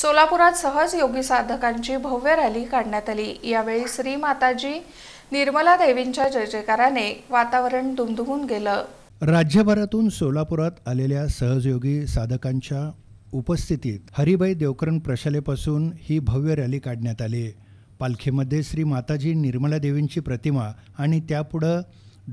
सोलापुरात सहज योगी साधकांची भव्य रॅली काढण्यात आली यावेळी श्री माताजी निर्मला देवींच्या जय जयकाराने वातावरण दुमदुमून गेलं राज्यभरातून सोलापुरात आलेल्या सहजयोगी साधकांच्या उपस्थितीत हरिबाई देवकरण प्रशालेपासून ही भव्य रॅली काढण्यात आली पालखीमध्ये श्री माताजी निर्मला देवींची प्रतिमा आणि त्यापुढं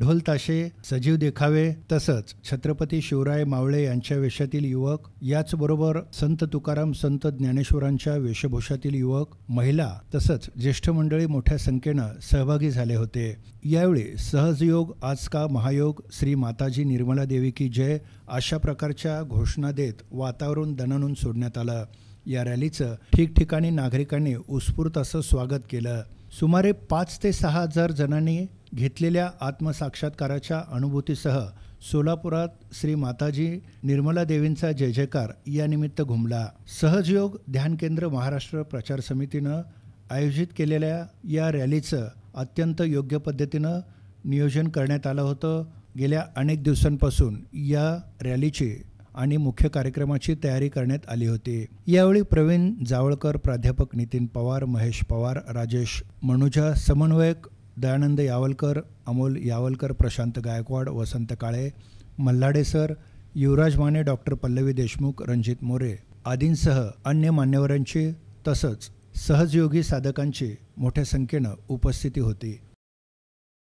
ढोल ताशे सजीव देखावे तसंच छत्रपती शिवराय मावळे यांच्या वेशातील युवक याचबरोबर संत तुकाराम संत ज्ञानेश्वरांच्या वेशभूषातील युवक महिला तसंच ज्येष्ठ मंडळी मोठ्या संख्येनं सहभागी झाले होते यावेळी सहजयोग आज का महायोग श्री माताजी निर्मला देवी की जय अशा प्रकारच्या घोषणा देत वातावरण दणनून सोडण्यात आलं या रॅलीचं ठिकठिकाणी नागरिकांनी उत्स्फूर्त असं स्वागत केलं सुमारे पाच ते सहा हजार जणांनी घेतलेल्या आत्मसाक्षात्काराच्या अनुभूतीसह सोलापुरात श्री माताजी निर्मला देवींचा जय जयकार यानिमित्त घुमला सहजयोग ध्यान केंद्र महाराष्ट्र प्रचार समितीनं आयोजित केलेल्या या रॅलीचं अत्यंत योग्य पद्धतीनं नियोजन करण्यात आलं होतं गेल्या अनेक दिवसांपासून या रॅलीची आणि मुख्य कार्यक्रमाची तयारी करण्यात आली होती यावेळी प्रवीण जावळकर प्राध्यापक नितीन पवार महेश पवार राजेश मनुजा समन्वयक दयानंद यावलकर अमोल यावलकर प्रशांत गायकवाड वसंत काळे मल्हाडे सर युवराज माने डॉक्टर पल्लवी देशमुख रणजित मोरे आदींसह अन्य मान्यवरांची तसंच सहजयोगी साधकांची मोठ्या संख्येनं उपस्थिती होती